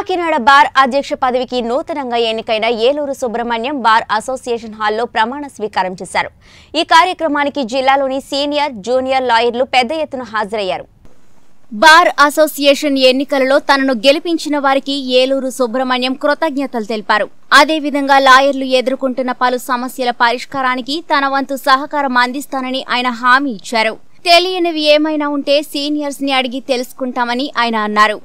Kakinada bar అధ్యక్ష పదవికి నూతనంగా ఎన్నికైన ఏలూరు సుబ్రహ్మణ్యం బార్ అసోసియేషన్ హాల్లో ప్రమాణ స్వీకారం చేశారు ఈ కార్యక్రమానికి జిల్లాలోని సీనియర్ జూనియర్ లాయర్లు పెద్ద ఎత్తున హాజరయ్యారు బార్ అసోసియేషన్ ఎన్నికలలో తనను గెలిపించిన వారికి ఏలూరు సుబ్రహ్మణ్యం కృతజ్ఞతలు తెలిపారు అదేవిధంగా లాయర్లు ఎదుర్కొంటున్న పలు సమస్యల పరిష్కారానికి తన వంతు సహకారం అందిస్తానని ఆయన హామీ ఇచ్చారు తెలియనివి ఏమైనా ఉంటే సీనియర్స్ ని అడిగి తెలుసుకుంటామని ఆయన అన్నారు